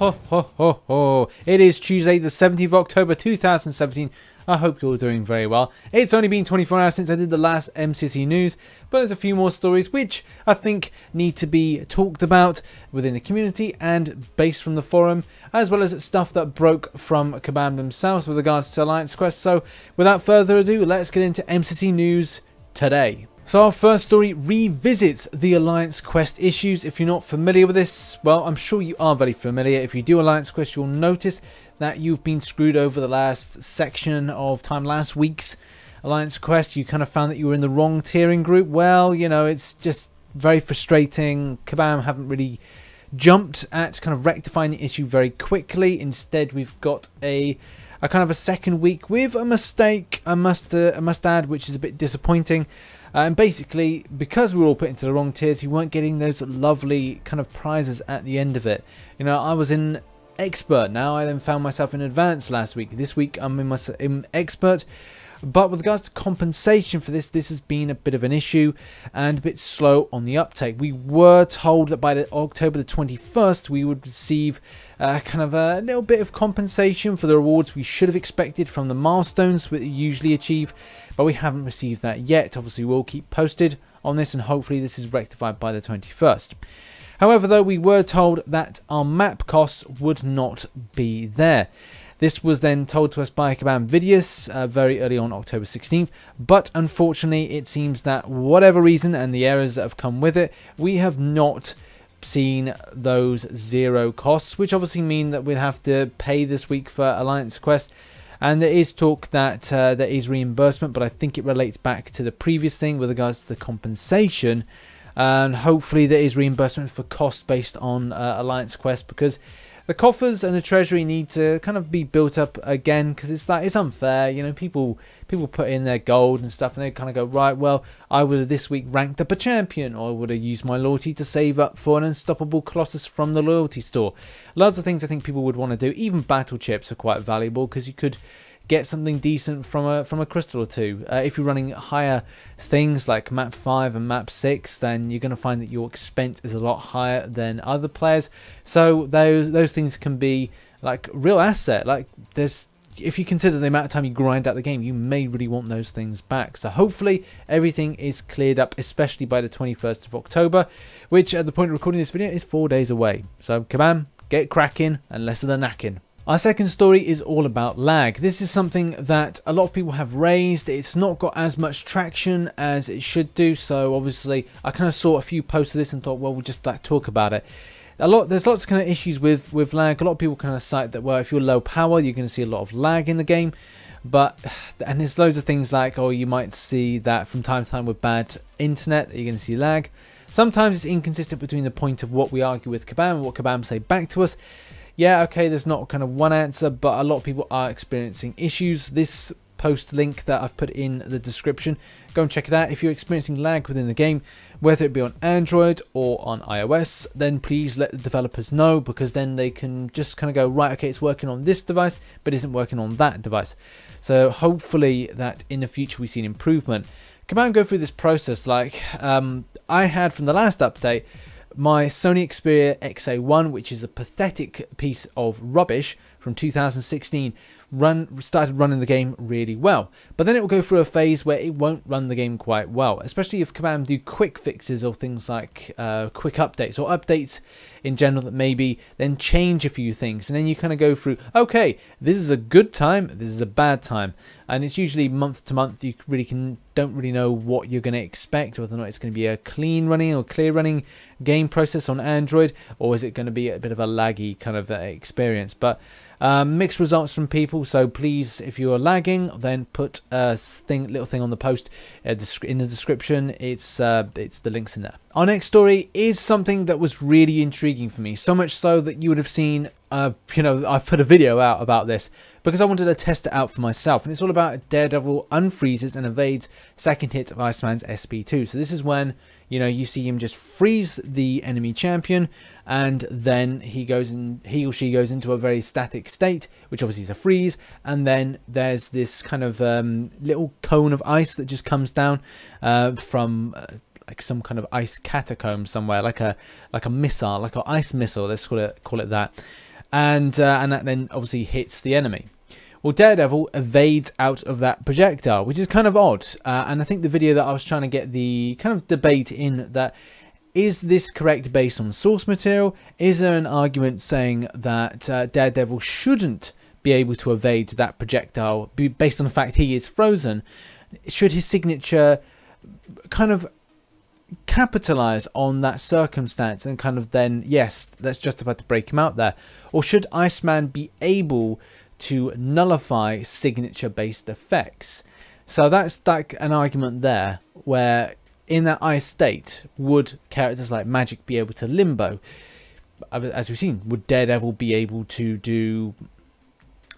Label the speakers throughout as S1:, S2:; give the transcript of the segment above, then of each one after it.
S1: ho ho ho ho. It is Tuesday the 17th of October 2017. I hope you're doing very well. It's only been 24 hours since I did the last MCC news, but there's a few more stories which I think need to be talked about within the community and based from the forum, as well as stuff that broke from Kabam themselves with regards to Alliance Quest. So without further ado, let's get into MCC news today. So our first story revisits the Alliance Quest issues. If you're not familiar with this, well, I'm sure you are very familiar. If you do Alliance Quest, you'll notice that you've been screwed over the last section of time, last week's Alliance Quest. You kind of found that you were in the wrong tiering group. Well, you know, it's just very frustrating. Kabam haven't really jumped at kind of rectifying the issue very quickly. Instead, we've got a a kind of a second week with a mistake, I must, uh, I must add, which is a bit disappointing. Uh, and basically, because we were all put into the wrong tiers, we weren't getting those lovely kind of prizes at the end of it. You know, I was in expert now, I then found myself in advanced last week. This week I'm in my in expert. But with regards to compensation for this, this has been a bit of an issue and a bit slow on the uptake. We were told that by the October the 21st, we would receive uh, kind of a little bit of compensation for the rewards we should have expected from the milestones we usually achieve, but we haven't received that yet. Obviously, we'll keep posted on this and hopefully this is rectified by the 21st. However, though, we were told that our map costs would not be there. This was then told to us by Kaban Vidius uh, very early on October 16th, but unfortunately it seems that whatever reason and the errors that have come with it, we have not seen those zero costs, which obviously mean that we'll have to pay this week for Alliance Quest. And there is talk that uh, there is reimbursement, but I think it relates back to the previous thing with regards to the compensation. And hopefully there is reimbursement for cost based on uh, Alliance Quest because the coffers and the treasury need to kind of be built up again because it's like it's unfair you know people people put in their gold and stuff and they kind of go right well i would have this week ranked up a champion or i would have used my loyalty to save up for an unstoppable colossus from the loyalty store lots of things i think people would want to do even battle chips are quite valuable because you could get something decent from a from a crystal or two. Uh, if you're running higher things like map 5 and map 6, then you're going to find that your expense is a lot higher than other players. So those those things can be like real asset. Like there's if you consider the amount of time you grind out the game, you may really want those things back. So hopefully everything is cleared up, especially by the 21st of October, which at the point of recording this video is four days away. So kabam, get cracking and less of the knacking. Our second story is all about lag. This is something that a lot of people have raised. It's not got as much traction as it should do. So obviously I kind of saw a few posts of this and thought, well, we'll just like talk about it. A lot, there's lots of kind of issues with, with lag. A lot of people kind of cite that, well, if you're low power, you're going to see a lot of lag in the game. But, and there's loads of things like, oh, you might see that from time to time with bad internet, that you're going to see lag. Sometimes it's inconsistent between the point of what we argue with Kabam and what Kabam say back to us yeah, okay, there's not kind of one answer, but a lot of people are experiencing issues. This post link that I've put in the description, go and check it out. If you're experiencing lag within the game, whether it be on Android or on iOS, then please let the developers know because then they can just kind of go, right, okay, it's working on this device, but isn't working on that device. So hopefully that in the future we see an improvement. Come out and go through this process like um, I had from the last update my Sony Xperia XA1, which is a pathetic piece of rubbish from 2016, run started running the game really well. But then it will go through a phase where it won't run the game quite well, especially if Kabam do quick fixes or things like uh, quick updates or updates in general that maybe then change a few things. And then you kind of go through, okay, this is a good time, this is a bad time and it's usually month to month. You really can don't really know what you're going to expect, whether or not it's going to be a clean running or clear running game process on Android, or is it going to be a bit of a laggy kind of uh, experience. But um, mixed results from people. So please, if you are lagging, then put a thing, little thing on the post uh, in the description. It's uh, it's the links in there. Our next story is something that was really intriguing for me, so much so that you would have seen uh, you know, I've put a video out about this because I wanted to test it out for myself. And it's all about Daredevil unfreezes and evades second hit of Iceman's SP2. So this is when, you know, you see him just freeze the enemy champion and then he goes and he or she goes into a very static state, which obviously is a freeze. And then there's this kind of um, little cone of ice that just comes down uh, from... Uh, like some kind of ice catacomb somewhere, like a like a missile, like an ice missile. Let's call it call it that and uh, and that then obviously hits the enemy. Well, Daredevil evades out of that projectile, which is kind of odd. Uh, and I think the video that I was trying to get the kind of debate in that is this correct based on source material? Is there an argument saying that uh, Daredevil shouldn't be able to evade that projectile based on the fact he is frozen? Should his signature kind of capitalize on that circumstance and kind of then, yes, that's justified to break him out there? Or should Iceman be able to nullify signature based effects? So that's like an argument there where in that ice state, would characters like Magic be able to limbo? As we've seen, would Daredevil be able to do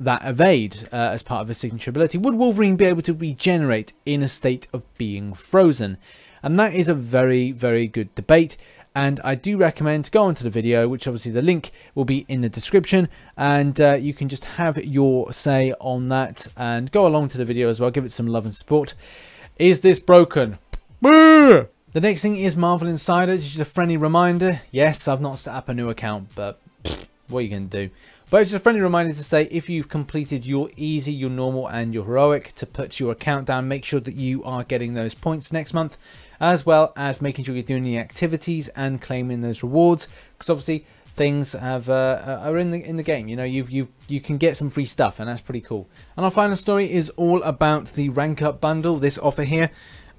S1: that evade uh, as part of his signature ability? Would Wolverine be able to regenerate in a state of being frozen? And that is a very, very good debate. And I do recommend to go onto the video, which obviously the link will be in the description. And uh, you can just have your say on that and go along to the video as well. Give it some love and support. Is this broken? the next thing is Marvel Insider. It's just a friendly reminder. Yes, I've not set up a new account, but pfft, what are you going to do? But it's just a friendly reminder to say if you've completed your easy, your normal and your heroic to put your account down, make sure that you are getting those points next month as well as making sure you're doing the activities and claiming those rewards because obviously things have uh, uh, are in the in the game. You know, you you you can get some free stuff, and that's pretty cool. And our final story is all about the rank up bundle, this offer here,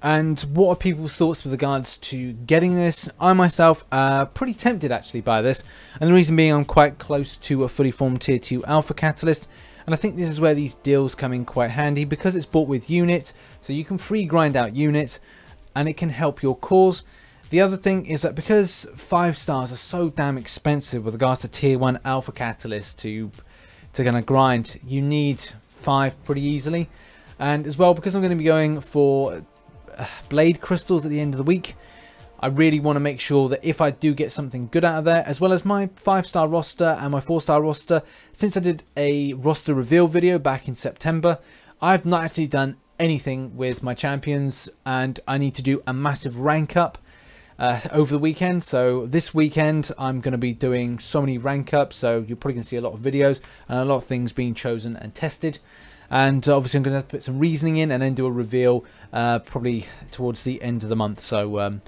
S1: and what are people's thoughts with regards to getting this? I myself are pretty tempted actually by this, and the reason being I'm quite close to a fully formed tier two alpha catalyst. And I think this is where these deals come in quite handy because it's bought with units, so you can free grind out units and it can help your cause. The other thing is that because 5 stars are so damn expensive with regards to tier 1 alpha catalyst to, to kind of grind, you need 5 pretty easily. And as well, because I'm going to be going for uh, blade crystals at the end of the week, I really want to make sure that if I do get something good out of there, as well as my 5-star roster and my 4-star roster, since I did a roster reveal video back in September, I've not actually done anything with my champions and I need to do a massive rank up uh, over the weekend. So this weekend I'm going to be doing so many rank ups. So you're probably going to see a lot of videos and a lot of things being chosen and tested. And uh, obviously I'm going to have to put some reasoning in and then do a reveal uh, probably towards the end of the month. So um,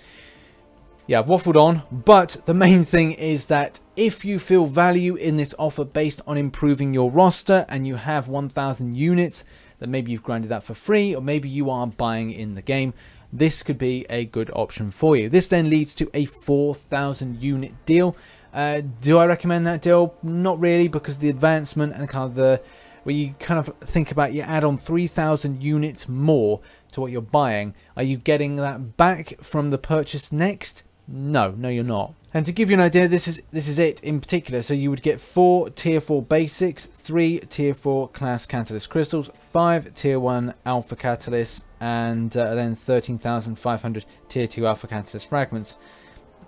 S1: yeah, I've waffled on, but the main thing is that if you feel value in this offer based on improving your roster and you have 1,000 units, that maybe you've grinded that for free, or maybe you are buying in the game. This could be a good option for you. This then leads to a 4,000 unit deal. Uh, do I recommend that deal? Not really, because the advancement and kind of the where you kind of think about you add on 3,000 units more to what you're buying. Are you getting that back from the purchase next? No, no, you're not. And to give you an idea, this is this is it in particular. So you would get four tier four basics, three tier four class catalyst crystals, 5 tier 1 alpha catalysts and uh, then 13,500 tier 2 alpha catalyst fragments.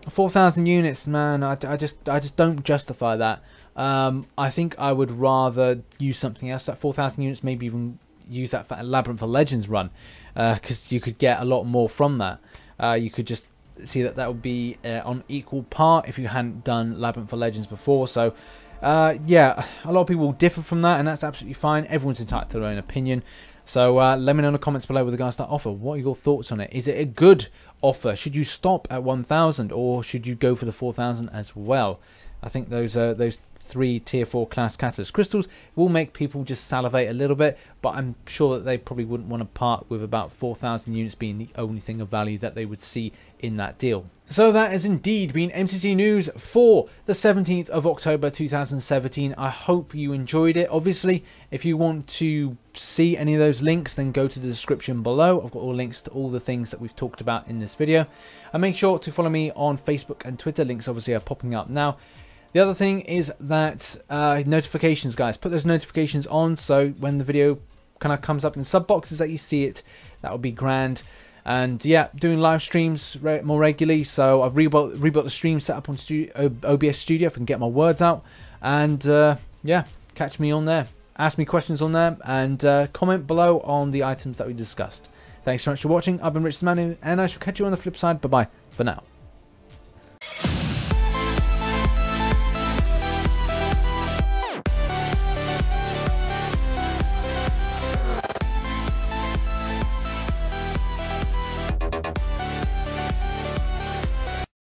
S1: 4,000 units, man, I, I, just I just don't justify that. Um, I think I would rather use something else. That 4,000 units, maybe even use that for Labyrinth for Legends run because uh, you could get a lot more from that. Uh, you could just see that that would be uh, on equal part if you hadn't done Labyrinth for Legends before. So uh, yeah, a lot of people will differ from that, and that's absolutely fine. Everyone's entitled to their own opinion. So uh, let me know in the comments below with regards to that offer. What are your thoughts on it? Is it a good offer? Should you stop at 1,000 or should you go for the 4,000 as well? I think those uh, those three tier four class catalyst crystals will make people just salivate a little bit but i'm sure that they probably wouldn't want to part with about 4000 units being the only thing of value that they would see in that deal so that has indeed been mcc news for the 17th of october 2017 i hope you enjoyed it obviously if you want to see any of those links then go to the description below i've got all links to all the things that we've talked about in this video and make sure to follow me on facebook and twitter links obviously are popping up now the other thing is that uh, notifications, guys. Put those notifications on so when the video kind of comes up in sub boxes that you see it, that would be grand. And yeah, doing live streams re more regularly. So I've rebuilt, rebuilt the stream setup on studio, OBS Studio if I can get my words out. And uh, yeah, catch me on there. Ask me questions on there and uh, comment below on the items that we discussed. Thanks so much for watching. I've been Rich Manu, and I shall catch you on the flip side. Bye bye for now.